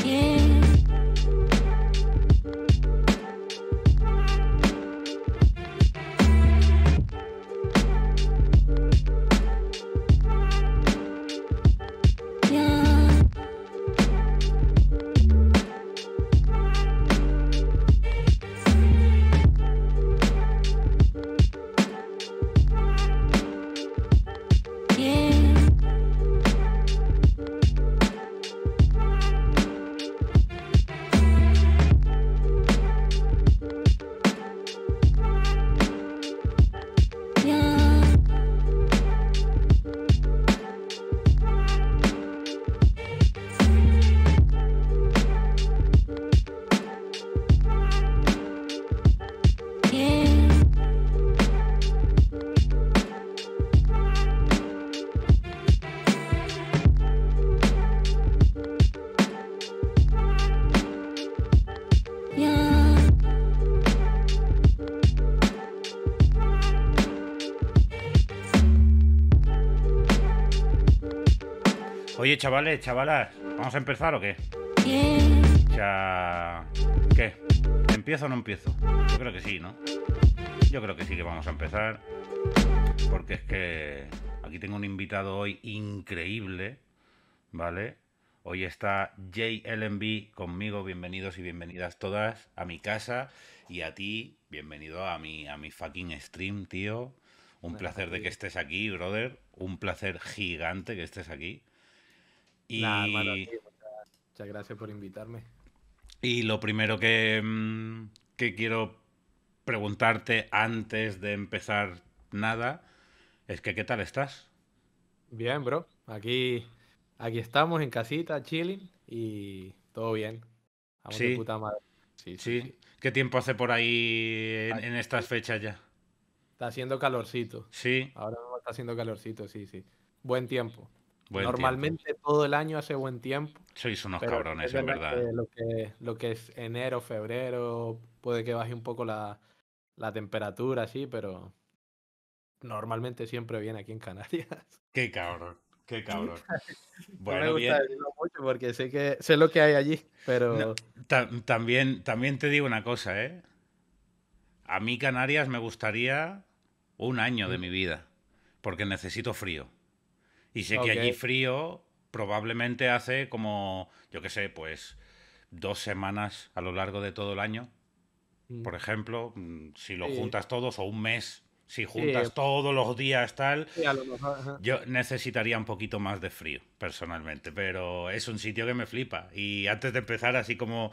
Yeah. chavales, chavalas, ¿vamos a empezar o qué? Ya... ¿Qué? ¿Empiezo o no empiezo? Yo creo que sí, ¿no? Yo creo que sí que vamos a empezar. Porque es que aquí tengo un invitado hoy increíble, ¿vale? Hoy está JLMB conmigo, bienvenidos y bienvenidas todas a mi casa y a ti, bienvenido a mi, a mi fucking stream, tío. Un placer de que estés aquí, brother. Un placer gigante que estés aquí. Y... muchas gracias por invitarme. Y lo primero que, mm, que quiero preguntarte antes de empezar nada es que ¿qué tal estás? Bien, bro. Aquí, aquí estamos en casita, chilling y todo bien. sí. puta madre. Sí, ¿Qué tiempo hace por ahí en, en, estas fechas ya? Está haciendo calorcito. Sí. Ahora está haciendo calorcito, sí, sí. Buen tiempo. Normalmente todo el año hace buen tiempo. Sois unos cabrones, en verdad. lo, que, es enero, febrero, puede que baje un poco la, temperatura, sí, pero normalmente siempre viene aquí en Canarias. Qué cabrón, qué cabrón. no me gusta decirlo mucho porque sé que sé lo que hay allí, pero también también te digo una cosa, ¿eh? A mí Canarias me gustaría un año de mi vida, porque necesito frío. Y sé que allí frío probablemente hace como, yo qué sé, pues dos semanas a lo largo de todo el año. Mm. Por ejemplo, mm, si lo juntas todos o un mes, si juntas todos los días tal, yo necesitaría un poquito más de frío, personalmente, pero es un sitio que me flipa. Y antes de empezar, así como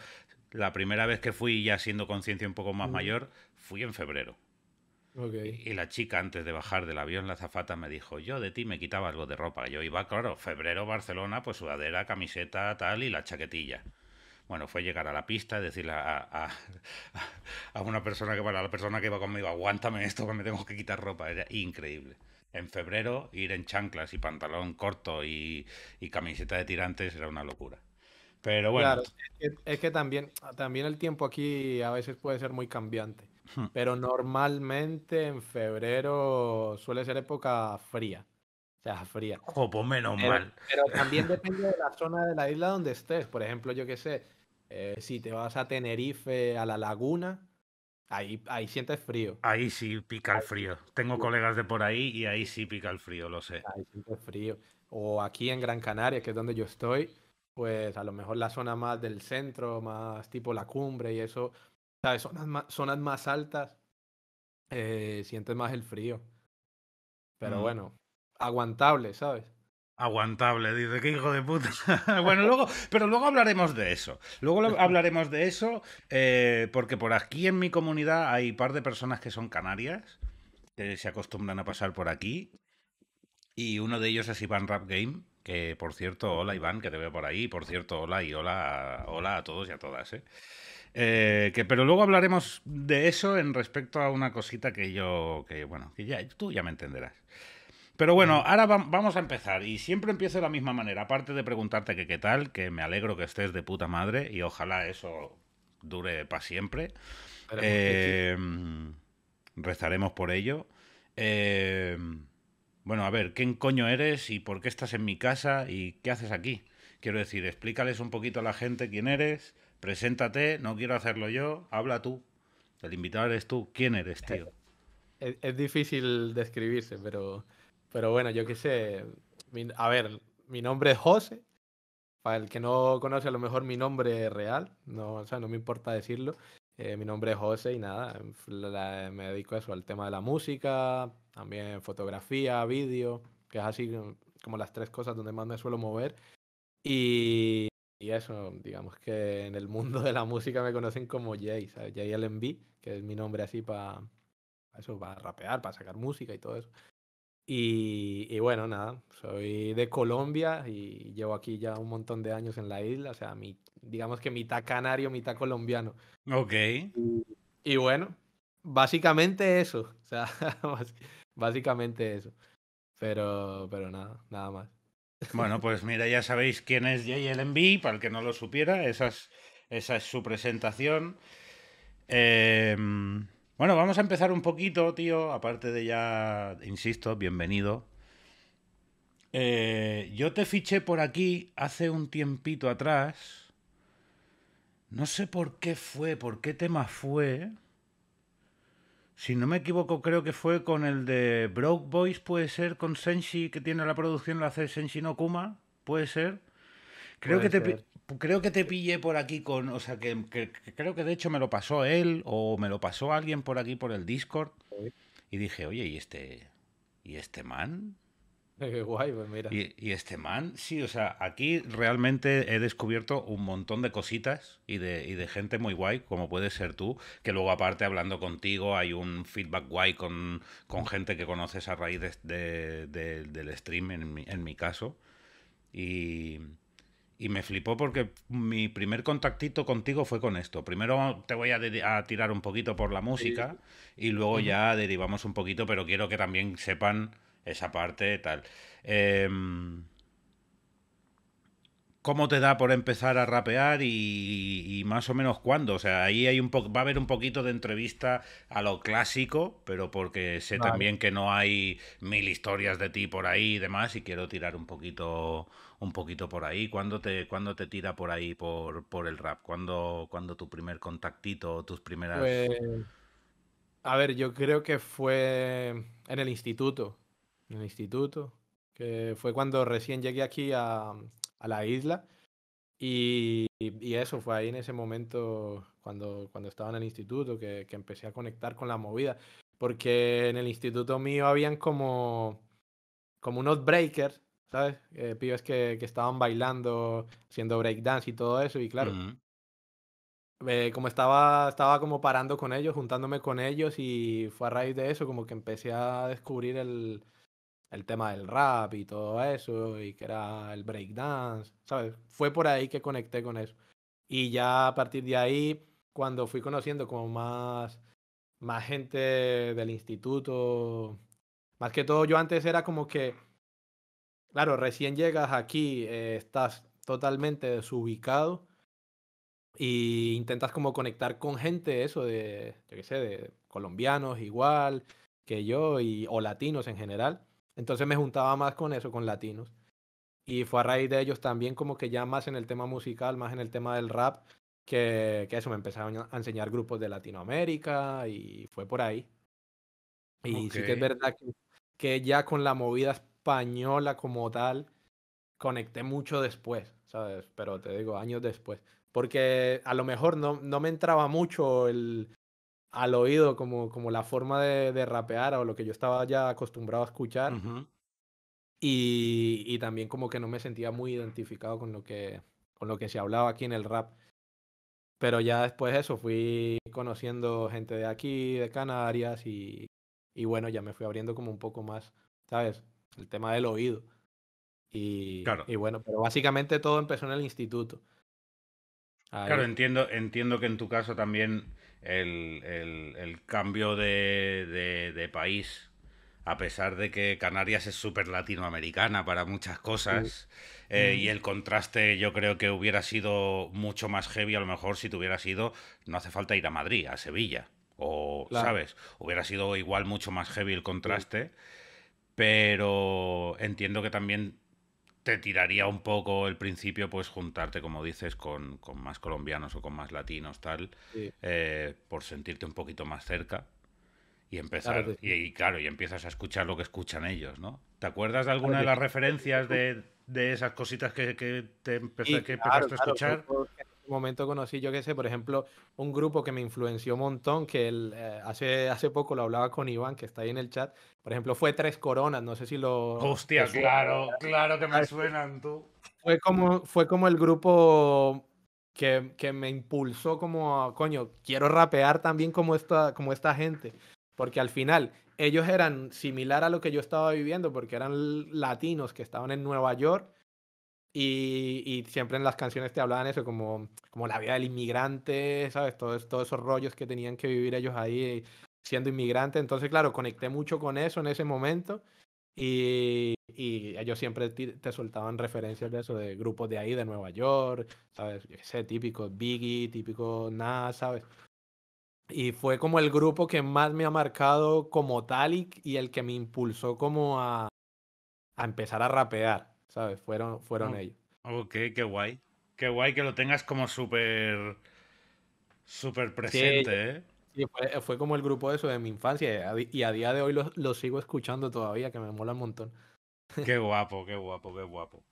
la primera vez que fui ya siendo conciencia un poco más mm. mayor, fui en febrero y la chica antes de bajar del avión, la zafata me dijo, yo de ti me quitaba algo de ropa. Yo iba, claro, febrero, Barcelona, pues sudadera, camiseta, tal y la chaquetilla. Bueno, fue llegar a la pista, decirle a, a, una persona que, bueno, la persona que iba conmigo, aguántame esto que me tengo que quitar ropa. Era increíble en febrero ir en chanclas y pantalón corto y, camiseta de tirantes era una locura. Pero bueno. es que, es que, también, también el tiempo aquí a veces puede ser muy cambiante. Hmm. Pero normalmente en febrero suele ser época fría. O sea, fría. o oh, pues menos mal. Pero también depende de la zona de la isla donde estés. Por ejemplo, yo qué sé, eh, si te vas a Tenerife, a la laguna, ahí, sientes frío. Ahí sí pica el frío. Tengo colegas de por ahí y ahí sí pica el frío, lo sé. Ahí el frío. O aquí en Gran Canaria, que es donde yo estoy, pues a lo mejor la zona más del centro, más tipo la cumbre y eso, ¿sabes? Zonas más, zonas más altas, eh, sientes más el frío. Pero mm. bueno, aguantable, ¿sabes? Aguantable, dice, qué hijo de puta. bueno, luego, pero luego hablaremos de eso. Luego hablaremos de eso, eh, porque por aquí en mi comunidad hay un par de personas que son canarias, que se acostumbran a pasar por aquí. Y uno de ellos es Iván Rap Game, que por cierto, hola Iván, que te veo por ahí. Por cierto, hola y hola, hola a todos y a todas, ¿eh? Eh, que, pero luego hablaremos de eso en respecto a una cosita que yo, que bueno, que ya tú ya me entenderás. Pero bueno, ahora vamos a empezar y siempre empiezo de la misma manera, aparte de preguntarte que qué tal, que me alegro que estés de puta madre y ojalá eso dure para siempre. Em, rezaremos por ello. Em, bueno, a ver, ¿quién coño eres y por qué estás en mi casa y qué haces aquí? Quiero decir, explícales un poquito a la gente quién eres, preséntate, no quiero hacerlo yo, habla tú. El invitado eres tú. ¿Quién eres, tío? Es, difícil describirse, pero, pero bueno, yo qué sé. a ver, mi nombre es José. Para el que no conoce, a lo mejor mi nombre real. No, sea, no me importa decirlo. Eh, mi nombre es José y nada, me dedico a eso, al tema de la música, también fotografía, vídeo, que es así como las tres cosas donde más me suelo mover. Y y eso, digamos que en el mundo de la música me conocen como Jay, ¿sabes? Jay LMB, que es mi nombre así para eso, para rapear, para sacar música y todo eso. Y, bueno, nada, soy de Colombia y llevo aquí ya un montón de años en la isla, o sea, mi, digamos que mitad canario, mitad colombiano. Ok. Y, mm. y bueno, básicamente eso, o sea, básicamente eso. Pero, pero nada, nada más. Bueno, pues mira, ya sabéis quién es JLMB, para el que no lo supiera, esa es, su presentación. Em, bueno, vamos a empezar un poquito, tío, aparte de ya, insisto, bienvenido. Eh, yo te fiché por aquí hace un tiempito atrás. No sé por qué fue, por qué tema fue. Si no me equivoco, creo que fue con el de Broke Boys, puede ser, con Senshi, que tiene la producción, la hace Senshi no Kuma, puede ser. Creo, que, Te, creo que te pillé por aquí con, o sea, que, creo que de hecho me lo pasó él o me lo pasó alguien por aquí por el Discord. Y dije, oye, ¿y este, ¿y este man? Qué guay, pues mira. Y, este man, sí, o sea, aquí realmente he descubierto un montón de cositas y de, gente muy guay, como puedes ser tú, que luego aparte hablando contigo hay un feedback guay con, con gente que conoces a raíz del stream, en mi, caso. Y, me flipó porque mi primer contactito contigo fue con esto. Primero te voy a, tirar un poquito por la música y luego ya derivamos un poquito, pero quiero que también sepan esa parte tal. Em, ¿Cómo te da por empezar a rapear y, más o menos cuándo? O sea, ahí hay un va a haber un poquito de entrevista a lo clásico, pero porque sé también que no hay mil historias de ti por ahí y demás y quiero tirar un poquito un poquito por ahí. ¿Cuándo te, cuándo te tira por ahí por, el rap? ¿Cuándo, tu primer contactito, tus primeras...? Pues, a ver, yo creo que fue en el instituto en el instituto, que fue cuando recién llegué aquí a, a la isla. Y, y, eso fue ahí en ese momento, cuando, cuando estaba en el instituto, que, que empecé a conectar con la movida. Porque en el instituto mío habían como, como unos breakers, ¿sabes? Eh, pibes que, que, estaban bailando, haciendo breakdance y todo eso. Y claro, eh, como estaba, estaba como parando con ellos, juntándome con ellos, y fue a raíz de eso como que empecé a descubrir el, el tema del rap y todo eso, y que era el breakdance, ¿sabes? Fue por ahí que conecté con eso. Y ya a partir de ahí, cuando fui conociendo como más, más gente del instituto, más que todo yo antes era como que, claro, recién llegas aquí, eh, estás totalmente desubicado y intentas como conectar con gente, eso de, yo qué sé, de colombianos igual que yo y, o latinos en general. Entonces me juntaba más con eso, con latinos. Y fue a raíz de ellos también como que ya más en el tema musical, más en el tema del rap, que, que eso me empezaron a enseñar grupos de Latinoamérica y fue por ahí. Y sí que es verdad que, que ya con la movida española como tal, conecté mucho después, ¿sabes? Pero te digo, años después. Porque a lo mejor no, no me entraba mucho el, al oído como, como la forma de, de rapear o lo que yo estaba ya acostumbrado a escuchar. y, y, también como que no me sentía muy identificado con lo, que, con lo que se hablaba aquí en el rap. Pero ya después de eso fui conociendo gente de aquí, de Canarias, y, y bueno, ya me fui abriendo como un poco más, ¿sabes? El tema del oído. Y, claro. y bueno, pero básicamente todo empezó en el instituto. Claro, entiendo, entiendo que en tu caso también el, el, cambio de, de, país, a pesar de que Canarias es súper latinoamericana para muchas cosas, eh, mm. y el contraste yo creo que hubiera sido mucho más heavy a lo mejor si tuviera sido, no hace falta ir a Madrid, a Sevilla, o, ¿sabes? Hubiera sido igual mucho más heavy el contraste. pero entiendo que también te tiraría un poco el principio, pues juntarte, como dices, con, con más colombianos o con más latinos, tal, eh, por sentirte un poquito más cerca y empezar. y, claro, y empiezas a escuchar lo que escuchan ellos, ¿no? ¿Te acuerdas de alguna de las referencias de, de, esas cositas que, que te que empezaste a escuchar? momento conocí, yo qué sé, por ejemplo, un grupo que me influenció un montón, que él eh, hace, hace poco lo hablaba con Iván, que está ahí en el chat, por ejemplo, fue Tres Coronas, no sé si lo... hostias claro, claro que me suenan tú. Fue como, fue como el grupo que, que me impulsó como, a, coño, quiero rapear también como esta, como esta gente, porque al final ellos eran similar a lo que yo estaba viviendo, porque eran latinos que estaban en Nueva York y, siempre en las canciones te hablaban eso, como, como la vida del inmigrante, ¿sabes? Todos, todos esos rollos que tenían que vivir ellos ahí siendo inmigrante. Entonces, claro, conecté mucho con eso en ese momento. Y, y ellos siempre te, soltaban referencias de eso, de grupos de ahí, de Nueva York, ¿sabes? ese típico Biggie, típico Nas, ¿sabes? Y fue como el grupo que más me ha marcado como tal y, y el que me impulsó como a, a empezar a rapear. Fueron, fueron oh. ellos. Ok, qué guay. Qué guay que lo tengas como súper súper presente, ¿eh? Fue, como el grupo de eso de mi infancia y a día de hoy lo, sigo escuchando todavía, que me mola un montón. Qué guapo, qué guapo, qué guapo.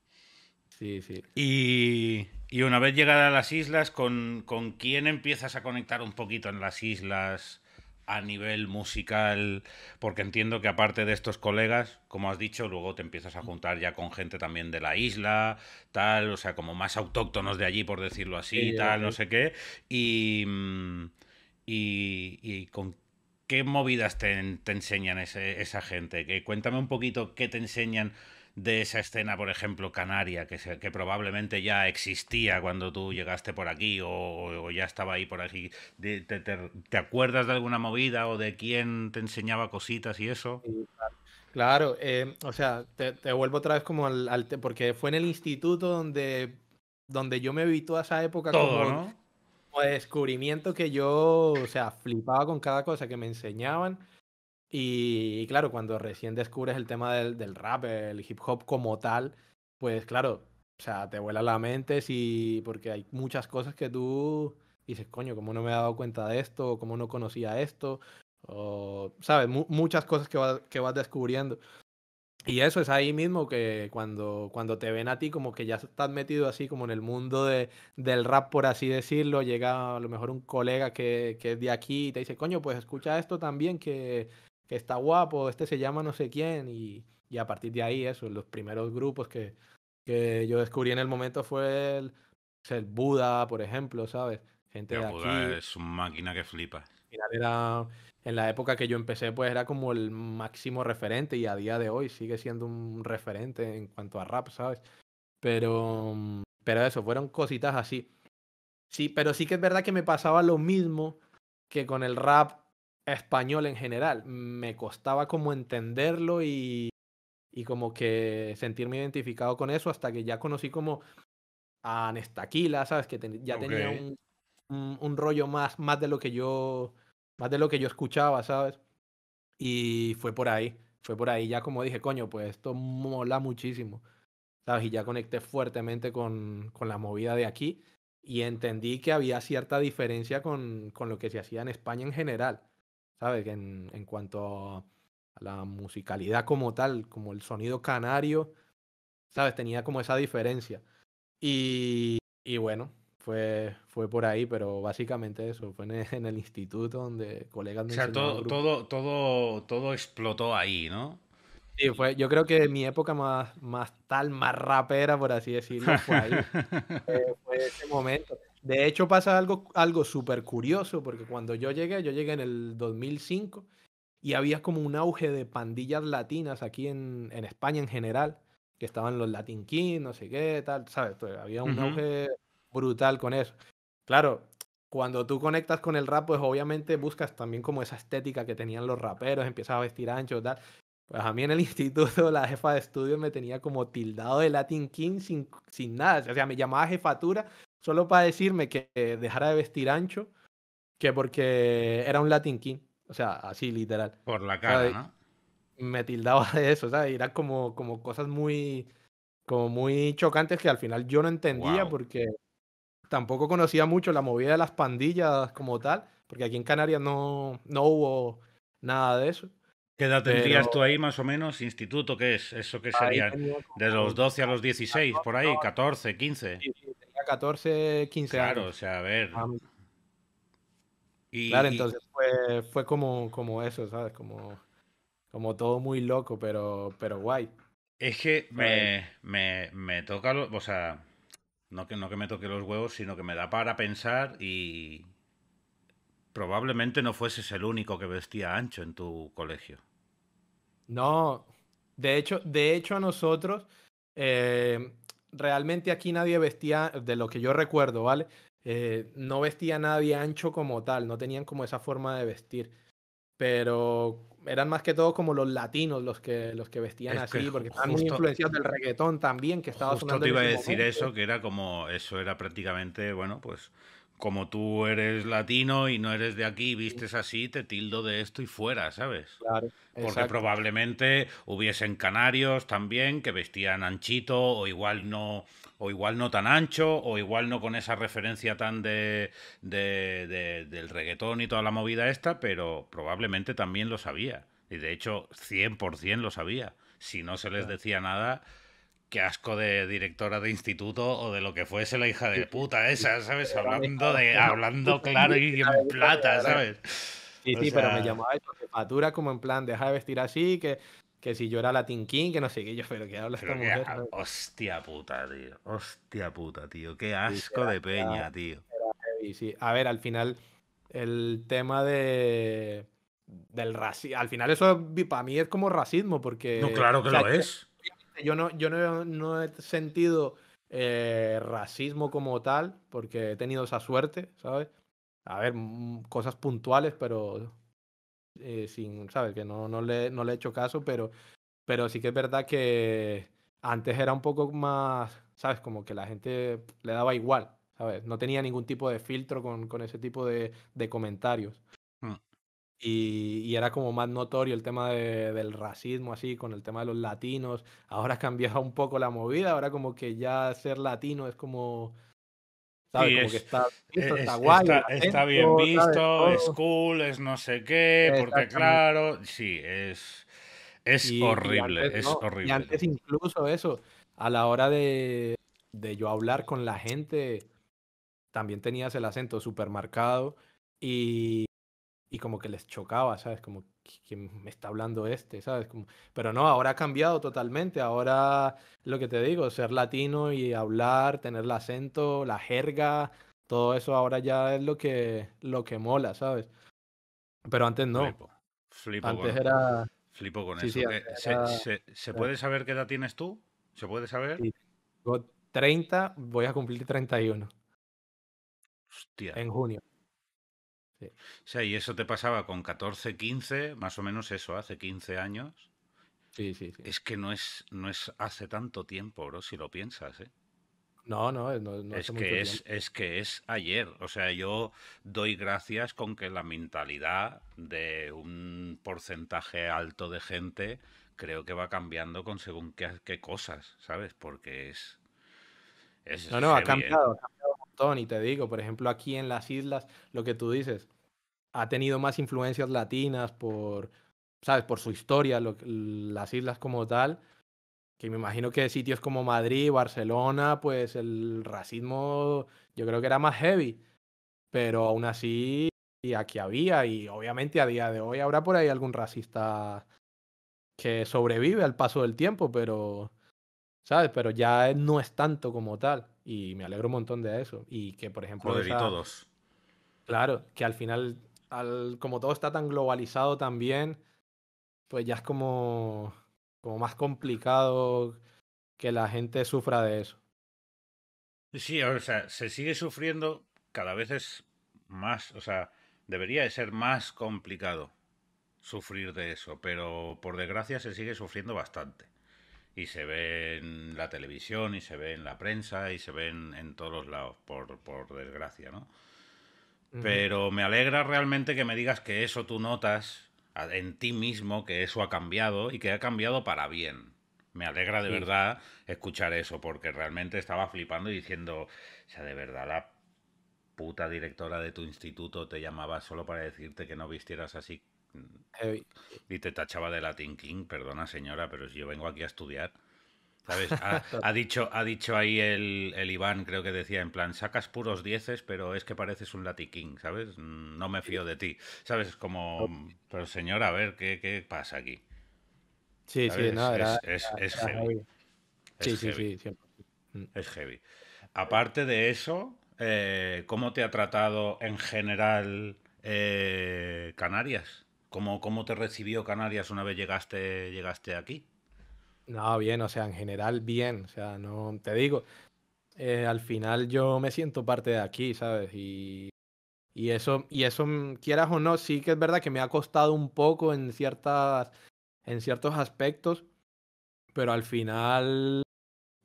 Sí, sí. Y, una vez llegada a las islas, ¿con, ¿con, quién empiezas a conectar un poquito en las islas? a nivel musical, porque entiendo que aparte de estos colegas, como has dicho, luego te empiezas a juntar ya con gente también de la isla, tal, o sea, como más autóctonos de allí, por decirlo así, tal, no sé qué. Y, mm, y, y, con qué movidas te, enseñan esa gente. Que cuéntame un poquito qué te enseñan de esa escena, por ejemplo, canaria, que, que probablemente ya existía cuando tú llegaste por aquí o, ya estaba ahí por aquí? ¿Te, te, acuerdas de alguna movida o de quién te enseñaba cositas y eso? Claro, eh, o sea, te, vuelvo otra vez como al, porque fue en el instituto donde, donde yo me vi toda esa época como descubrimiento que yo, o sea, flipaba con cada cosa que me enseñaban. Y, claro, cuando recién descubres el tema del, del, rap, el hip hop como tal, pues claro, o sea, te vuela la mente sí, porque hay muchas cosas que tú dices, coño, ¿cómo no me he dado cuenta de esto? ¿Cómo no conocía esto? O, ¿sabes? muchas cosas que, que vas descubriendo. Y eso es ahí mismo que cuando, cuando te ven a ti, como que ya estás metido así como en el mundo de, del rap, por así decirlo, llega a lo mejor un colega que, que, es de aquí y te dice, coño, pues escucha esto también, que, que está guapo, este se llama no sé quién, y, a partir de ahí, eso, los primeros grupos que, que yo descubrí en el momento fue el, pues, Buda, por ejemplo, ¿sabes? Gente el Buda es una máquina que flipa. Era, en la época que yo empecé, pues era como el máximo referente y a día de hoy sigue siendo un referente en cuanto a rap, ¿sabes? Pero, pero eso, fueron cositas así. Sí, pero sí que es verdad que me pasaba lo mismo que con el rap español en general. Me costaba como entenderlo y, y como que sentirme identificado con eso hasta que ya conocí como a Nestaquila, ¿sabes? Que ya tenía un, un, rollo más, más de lo que yo más de lo que yo escuchaba, ¿sabes? Y fue por ahí, fue por ahí. Ya como dije, coño, pues esto mola muchísimo, ¿sabes? Y ya conecté fuertemente con, con la movida de aquí y entendí que había cierta diferencia con, con lo que se hacía en España en general. ¿sabes? En, en cuanto a la musicalidad como tal, como el sonido canario, ¿sabes? Tenía como esa diferencia. Y, bueno, fue, fue por ahí, pero básicamente eso, fue en e, el, instituto donde colegas me O sea, todo, todo, todo, todo explotó ahí, ¿no? Sí, fue, yo creo que mi época más, más tal, más rapera, por así decirlo, fue ahí. fue ese momento. De hecho, pasa algo, algo súper curioso, porque cuando yo llegué, yo llegué en el 2005 y había como un auge de pandillas latinas aquí en, en España en general, que estaban los Latin King, no sé qué, tal, ¿sabes? Pues, había un auge brutal con eso. Claro, cuando tú conectas con el rap, pues obviamente buscas también como esa estética que tenían los raperos, empiezas a vestir ancho, tal. Pues a mí en el instituto la jefa de estudios me tenía como tildado de Latin King sin, sin nada. O sea, me llamaba jefatura solo para decirme que dejara de vestir ancho, que porque era un Latin King, o sea, así literal. Por la cara, ¿no? Me tildaba de eso, ¿sabes? Eran como, como cosas muy, como muy chocantes que al final yo no entendía porque tampoco conocía mucho la movida de las pandillas como tal, porque aquí en Canarias no, no hubo nada de eso. ¿Qué edad tendrías tú ahí más o menos? ¿Instituto qué es? ¿Eso qué sería? ¿De los 12 a los 16 por ahí? ¿14, 15? 14, 15 años. Claro, o sea, a ver. Ah, claro, entonces fue, como, como eso, ¿sabes? Como, como todo muy loco, pero, pero guay. Es que me, toca, o sea, no que, no que me toque los huevos, sino que me da para pensar y probablemente no fueses el único que vestía ancho en tu colegio. No, de hecho, de hecho a nosotros, eh, realmente aquí nadie vestía, de lo que yo recuerdo, ¿vale? Eh, no vestía nadie ancho como tal, no tenían como esa forma de vestir. Pero eran más que todo como los latinos los que, los que vestían así, porque estaban muy influenciados del reggaetón también, que estaba justo te iba a decir eso, que era como, eso era prácticamente, bueno, pues como tú eres latino y no eres de aquí, vistes así, te tildo de esto y fuera, ¿sabes? Claro, Porque probablemente hubiesen canarios también que vestían anchito o igual no o igual no tan ancho o igual no con esa referencia tan de, de, del reggaetón y toda la movida esta, pero probablemente también lo sabía. Y de hecho, 100% lo sabía. Si no se les decía nada, qué asco de directora de instituto o de lo que fuese la hija de puta esa, ¿sabes? Hablando de hablando claro y en plata, ¿sabes? Sí, sí, pero me llamaba eso, jefatura como en plan, deja de vestir así, que, que si yo era la King, que no sé qué, yo, pero que habla esta mujer. Hostia puta, tío, hostia puta, tío, qué asco de peña, tío. y sí. A ver, al final, el tema de del racismo, al final eso para mí es como racismo, porque... No, claro que lo es yo no, yo no, he sentido eh, racismo como tal, porque he tenido esa suerte, ¿sabes? A ver, mm, cosas puntuales, pero eh, sin, ¿sabes? Que no, no, le, no le he hecho caso, pero, pero sí que es verdad que antes era un poco más, ¿sabes? Como que la gente le daba igual, ¿sabes? No tenía ningún tipo de filtro con, con ese tipo de, de comentarios. Y, era como más notorio el tema de, del racismo, así, con el tema de los latinos. Ahora ha un poco la movida, ahora como que ya ser latino es como... ¿sabes? como que está, e, está bien visto, es cool, es no sé qué, porque claro, sí, es, es horrible, es horrible. Y antes incluso eso, a la hora de, de yo hablar con la gente, también tenías el acento súper marcado y y como que les chocaba, ¿sabes? Como, ¿quién me está hablando este? ¿Sabes? Como, pero no, ahora ha cambiado totalmente. Ahora, lo que te digo, ser latino y hablar, tener el acento, la jerga, todo eso ahora ya es lo que, lo que mola, ¿sabes? Pero antes no. Flipo, antes con, era... Flipo con eso. Eh, ¿Se, puede saber qué edad tienes tú? ¿Se puede saber? Sí. 30, voy a cumplir 31. Hostia. En junio. O sea, y eso te pasaba con 14, 15, más o menos eso, hace 15 años. Sí, sí, sí. Es que no es, no es hace tanto tiempo, bro, si lo piensas, ¿eh? No, no, eh, no, no es, que es, es, que es ayer. O sea, yo doy gracias con que la mentalidad de un porcentaje alto de gente creo que va cambiando con según qué, cosas, ¿sabes? Porque es... es no, no, ha ¿eh? cambiado, y te digo, por ejemplo, aquí en las islas, lo que tú dices, ha tenido más influencias latinas por, ¿sabes? Por su historia, las islas como tal, que me imagino que sitios como Madrid, Barcelona, pues el racismo yo creo que era más heavy, pero aún así aquí había y obviamente a día de hoy habrá por ahí algún racista que sobrevive al paso del tiempo, pero, ¿sabes? Pero ya no es tanto como tal. Y me alegro un montón de eso. Y que, por ejemplo. y todos. Claro, que al final, al... como todo está tan globalizado también, pues ya es como, como más complicado que la gente sufra de eso. Sí, o sea, se sigue sufriendo cada vez es más, o sea, debería de ser más complicado sufrir de eso, pero por desgracia se sigue sufriendo bastante y se ve en la televisión y se ve en la prensa y se ve en, todos los lados, por, desgracia, ¿no? Pero me alegra realmente que me digas que eso tú notas en ti mismo, que eso ha cambiado y que ha cambiado para bien. Me alegra de verdad escuchar eso, porque realmente estaba flipando y diciendo, o sea, de verdad, la puta directora de tu instituto te llamaba solo para decirte que no vistieras así y te tachaba de Latin King, perdona señora, pero si yo vengo aquí a estudiar. ¿Sabes? Ha, dicho, ha dicho ahí el, el, Iván, creo que decía, en plan, sacas puros dieces, pero es que pareces un Latin King, ¿sabes? No me fío de ti. ¿Sabes? Como, pero señora, a ver, ¿qué, pasa aquí? Sí, sí, es, heavy. Sí, Sí, mm. Es heavy. Aparte de eso, eh, ¿cómo te ha tratado en general eh, Canarias? ¿Cómo, ¿Cómo, te recibió Canarias una vez llegaste, llegaste aquí? No, bien, o sea, en general bien, o sea, no, te digo, eh, al final yo me siento parte de aquí, ¿sabes? Y, y, eso, y eso, quieras o no, sí que es verdad que me ha costado un poco en, ciertas, en ciertos aspectos, pero al final,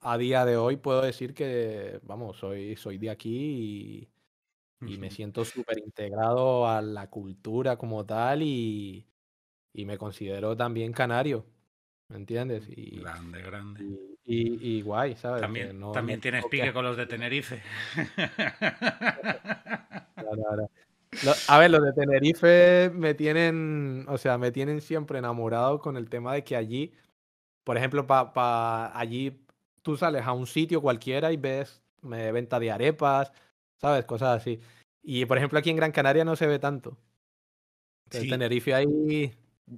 a día de hoy, puedo decir que, vamos, soy, soy de aquí y, y me siento súper integrado a la cultura como tal y, y, me considero también canario, ¿me entiendes? Mm, grande, grande. Y, guay, ¿sabes? También, también tienes pique con los de Tenerife. a ver, los de Tenerife me tienen, o sea, me tienen siempre enamorado con el tema de que allí, por ejemplo, pa allí tú sales a un sitio cualquiera y ves venta de arepas, ¿sabes? Cosas así. Y por ejemplo, aquí en Gran Canaria no se ve tanto. Tenerife ahí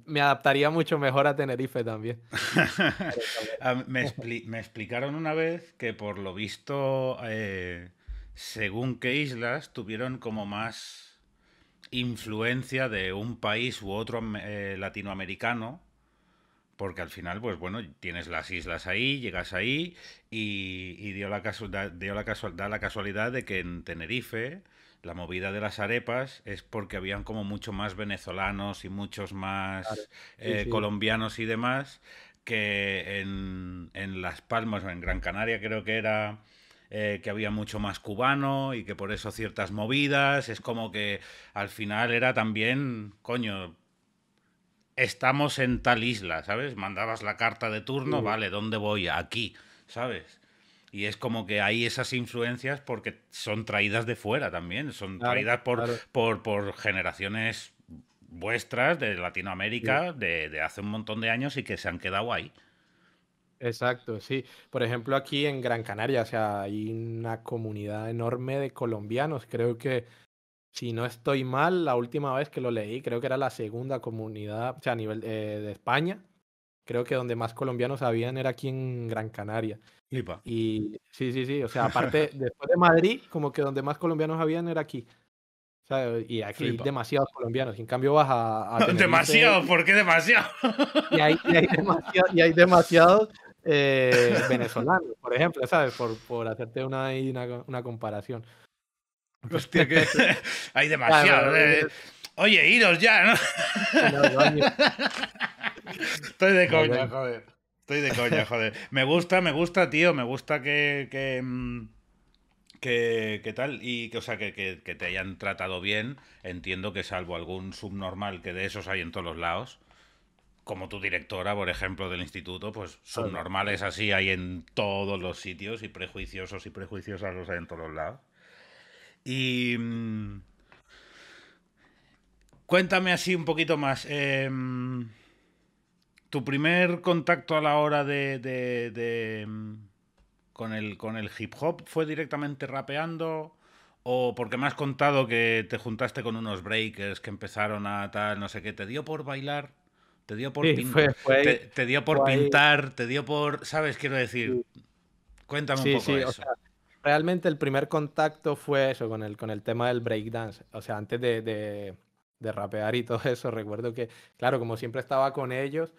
me adaptaría mucho mejor a Tenerife también. me, explicaron una vez que por lo visto, eh, según qué islas tuvieron como más influencia de un país u otro eh, latinoamericano porque al final, pues bueno, tienes las islas ahí, llegas ahí y, dio la da, dio la la casualidad de que en Tenerife la movida de las arepas es porque habían como mucho más venezolanos y muchos más eh, colombianos y demás que en, Las Palmas o en Gran Canaria creo que era... Eh, que había mucho más cubano y que por eso ciertas movidas, es como que al final era también, coño, estamos en tal isla, ¿sabes? Mandabas la carta de turno, mm. vale, ¿dónde voy? Aquí, ¿sabes? Y es como que hay esas influencias porque son traídas de fuera también, son traídas por, por, generaciones vuestras de Latinoamérica de, de, hace un montón de años y que se han quedado ahí. Exacto, sí. Por ejemplo, aquí en Gran Canaria, o sea, hay una comunidad enorme de colombianos. Creo que si no estoy mal, la última vez que lo leí, creo que era la segunda comunidad, o sea, a nivel eh, de España. Creo que donde más colombianos habían era aquí en Gran Canaria. Y sí, sí, sí. O sea, aparte, después de Madrid, como que donde más colombianos habían era aquí. y aquí hay demasiados colombianos. En cambio, vas a. demasiado, ¿por qué demasiado? Y hay, demasiados eh, venezolanos, por ejemplo, ¿sabes? Por, hacerte una, una comparación. Hostia, que hay demasiado. Eh. Oye, iros ya, ¿no? Estoy de coña, joder. Estoy de coña, joder. Me gusta, me gusta, tío. Me gusta que. que mm, que, tal y que o sea que, que, te hayan tratado bien entiendo que salvo algún subnormal que de esos hay en todos los lados como tu directora por ejemplo del instituto pues subnormales así hay en todos los sitios y prejuiciosos y prejuiciosas los hay en todos los lados y. Mm, cuéntame así un poquito más. Em, tu primer contacto a la hora de, em, con, el, con el hip hop fue directamente rapeando. O porque me has contado que te juntaste con unos breakers que empezaron a tal, no sé qué, ¿te dio por bailar? ¿Te dio por, te, dio por pintar? ¿Te dio por...? ¿Sabes? Quiero decir, cuéntame un poco eso realmente el primer contacto fue eso, con el, con el tema del breakdance. O sea, antes de, de, rapear y todo eso, recuerdo que, claro, como siempre estaba con ellos,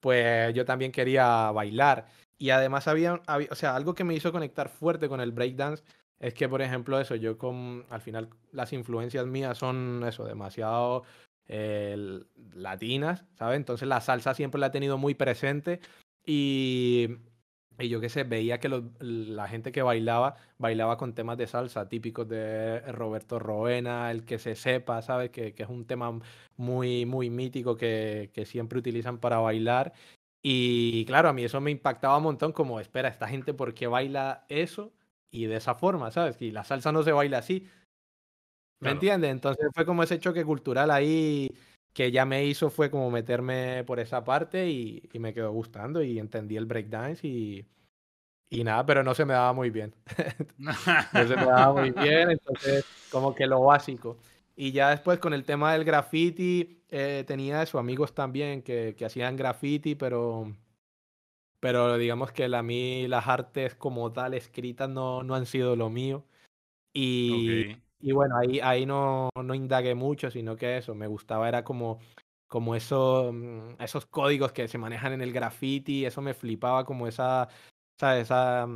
pues yo también quería bailar. Y además había, o sea, algo que me hizo conectar fuerte con el breakdance es que, por ejemplo, eso, yo con, al final las influencias mías son eso, demasiado eh, latinas, ¿sabes? Entonces la salsa siempre la he tenido muy presente y y yo que sé, veía que la gente que bailaba, bailaba con temas de salsa típicos de Roberto Roena, el que se sepa, ¿sabes? Que, que es un tema muy, muy mítico que, que siempre utilizan para bailar. Y claro, a mí eso me impactaba un montón, como, espera, esta gente, ¿por qué baila eso? Y de esa forma, ¿sabes? Y la salsa no se baila así. ¿Me entiendes? Entonces fue como ese choque cultural ahí que ya me hizo fue como meterme por esa parte y, me quedó gustando y entendí el breakdance y, y nada, pero no se me daba muy bien. no se me daba muy bien, entonces como que lo básico. Y ya después con el tema del graffiti, eh, tenía tenía sus amigos también que, que hacían graffiti, pero, pero digamos que a mí las artes como tal escritas no, no han sido lo mío. Y y bueno, ahí, ahí no, no indagué mucho, sino que eso, me gustaba, era como, como eso, mm, esos códigos que se manejan en el graffiti, eso me flipaba como esa, esa,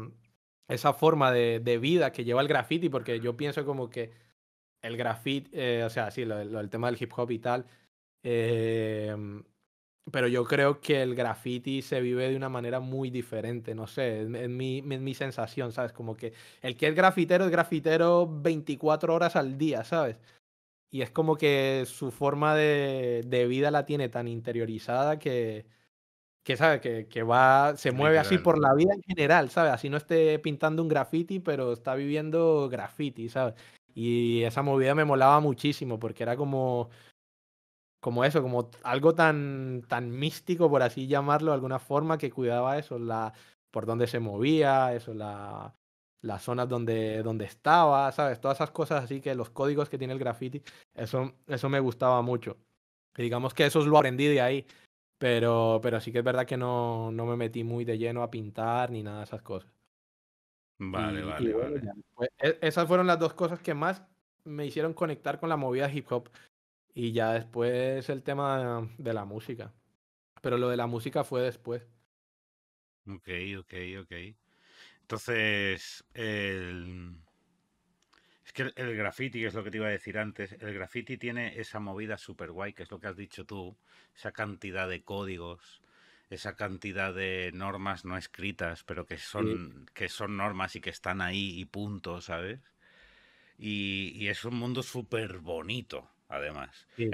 esa mm, forma de, vida que lleva el graffiti, porque yo pienso como que el graffiti, eh, o sea, sí, el tema del hip hop y tal, eh, pero yo creo que el graffiti se vive de una manera muy diferente, no sé, es, mi, mi, sensación, ¿sabes? Como que el que es grafitero es grafitero 24 horas al día, ¿sabes? Y es como que su forma de, de vida la tiene tan interiorizada que, que ¿sabes? Que, que va, se mueve así por la vida en general, ¿sabes? Así no esté pintando un graffiti, pero está viviendo graffiti, ¿sabes? Y esa movida me molaba muchísimo porque era como como eso, como algo tan, tan místico, por así llamarlo, de alguna forma, que cuidaba eso, la, por dónde se movía, eso, la, las zonas donde, donde estaba, ¿sabes? Todas esas cosas así que los códigos que tiene el graffiti, eso, eso me gustaba mucho. Y digamos que eso lo aprendí de ahí, pero, pero sí que es verdad que no, no me metí muy de lleno a pintar ni nada de esas cosas. Vale, vale, vale. Pues, e, esas fueron las dos cosas que más me hicieron conectar con la movida hip hop y ya después el tema de la música. Pero lo de la música fue después. Ok, ok, ok. Entonces, el... es que el, graffiti, que es lo que te iba a decir antes, el graffiti tiene esa movida super guay, que es lo que has dicho tú, esa cantidad de códigos, esa cantidad de normas no escritas, pero que son, que son normas y que están ahí y punto, ¿sabes? Y, y es un mundo súper bonito además. E,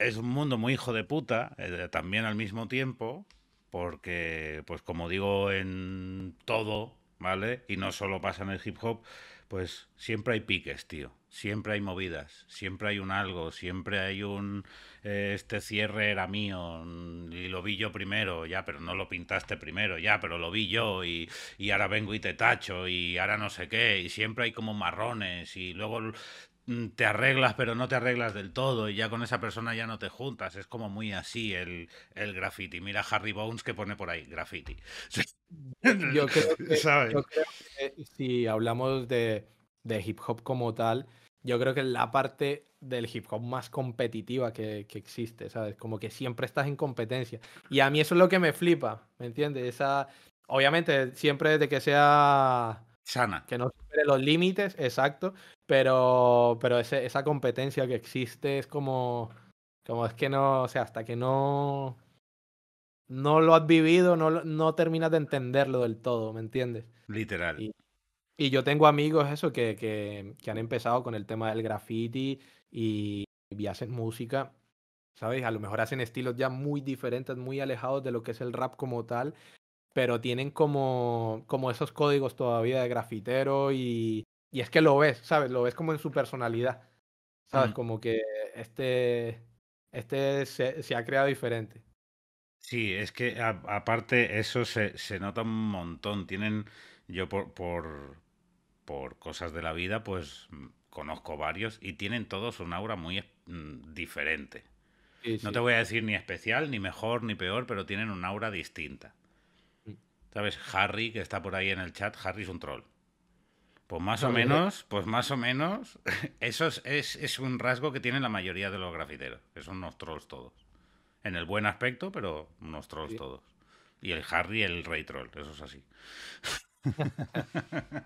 es, un mundo muy hijo de puta, eh, también al mismo tiempo, porque, pues como digo, en todo, ¿vale? Y no solo pasa en el hip hop, pues siempre hay piques, tío. Siempre hay movidas, siempre hay un algo, siempre hay un eh, este cierre era mío mm, y lo vi yo primero, ya, pero no lo pintaste primero, ya, pero lo vi yo y, y ahora vengo y te tacho y ahora no sé qué, y siempre hay como marrones y luego Mm, te arreglas pero no te arreglas del todo y ya con esa persona ya no te juntas. Es como muy así el, graffiti. Mira Harry Bones que pone por ahí, graffiti. Yo creo que, si hablamos de, hip hop como tal, yo creo que es la parte del hip hop más competitiva que, existe, ¿sabes? Como que siempre estás en competencia. Y a mí eso es lo que me flipa, ¿me entiendes? Esa, obviamente, siempre desde que sea sana. Que no supere los límites, exacto, pero, pero esa competencia que existe es como, como es que no, o sea, hasta que no, no lo has vivido, no, no terminas de entenderlo del todo, ¿me entiendes? Literal. Y, yo tengo amigos, eso, que, han empezado con el tema del graffiti y, y hacen música, ¿sabes? A lo mejor hacen estilos ya muy diferentes, muy alejados de lo que es el rap como tal, pero tienen como, como esos códigos todavía de grafitero y, y es que lo ves, ¿sabes? Lo ves como en su personalidad, ¿sabes? Como que este, este se, ha creado diferente. Sí, es que aparte eso se, se, nota un montón. Tienen, yo por, por, por cosas de la vida, pues mm, conozco varios y tienen todos un aura muy mm, diferente. No te voy a decir ni especial, ni mejor, ni peor, pero tienen un aura distinta. ¿Sabes? Harry, que está por ahí en el chat, Harry es un troll. Pues más o menos, pues más o menos, eso es, un rasgo que tienen la mayoría de los grafiteros, que son unos trolls todos. En el buen aspecto, pero unos trolls todos. Y el Harry, el rey troll, eso es así.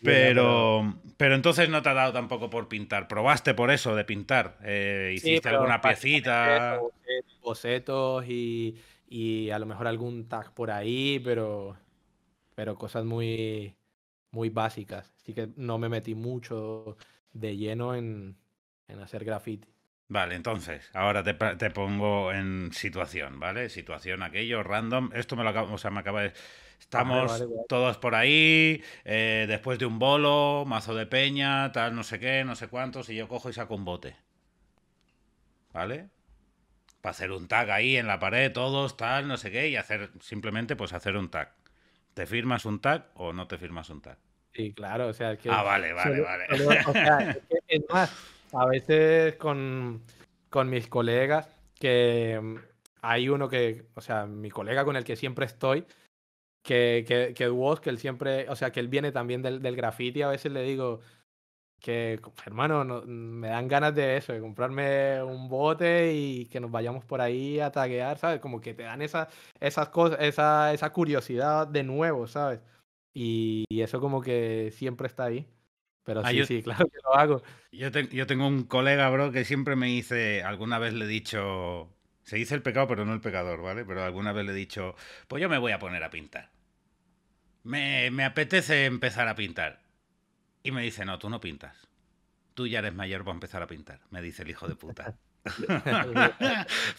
pero, pero entonces no te ha dado tampoco por pintar. ¿Probaste por eso de pintar? Eh, ¿Hiciste alguna piecita? bocetos y y a lo mejor algún tag por ahí, pero, pero cosas muy, muy básicas. Así que no me metí mucho de lleno en, hacer graffiti. Vale, entonces, ahora te, pongo en situación, ¿vale? Situación aquello, random. Esto me lo acabo, o sea, me acaba de... Estamos todos por ahí, eh, después de un bolo, mazo de peña, tal, no sé qué, no sé cuántos, y yo cojo y saco un bote. ¿Vale? para hacer un tag ahí en la pared, todos, tal, no sé qué, y hacer simplemente pues hacer un tag. ¿Te firmas un tag o no te firmas un tag? Sí, claro, o sea, Ah, vale, vale, vale. es, más, a veces con, mis colegas, que mm, hay uno que, o sea, mi colega con el que siempre estoy, que, que, que, Duos, que él siempre, o sea, que él viene también del, del graffiti, a veces le digo, que, hermano, me dan ganas de eso, de comprarme un bote y que nos vayamos por ahí a taguear, ¿sabes? Como que te dan esa, esas cosas, esa, curiosidad de nuevo, ¿sabes? Y, eso como que siempre está ahí. Pero ah, sí, sí, claro que lo hago. Yo, yo tengo un colega, bro, que siempre me dice, alguna vez le he dicho, se dice el pecado, pero no el pecador, ¿vale? Pero alguna vez le he dicho, pues yo me voy a poner a pintar. me apetece empezar a pintar y me dice, no, tú no pintas. Tú ya eres mayor para empezar a pintar, me dice el hijo de puta.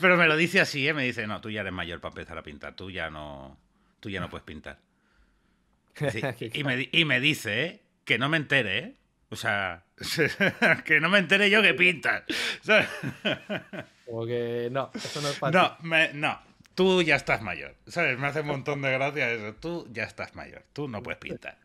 Pero me lo dice así, ¿eh? me dice, no, tú ya eres mayor para empezar a pintar, tú ya no, tú ya no puedes pintar. y, me, dice, ¿eh? que no me entere, ¿eh? o sea, que no me entere yo que pintas. Como que no, eso no es para No, no, tú ya estás mayor, ¿sabes? Me hace un montón de gracia eso, tú ya estás mayor, tú no puedes pintar.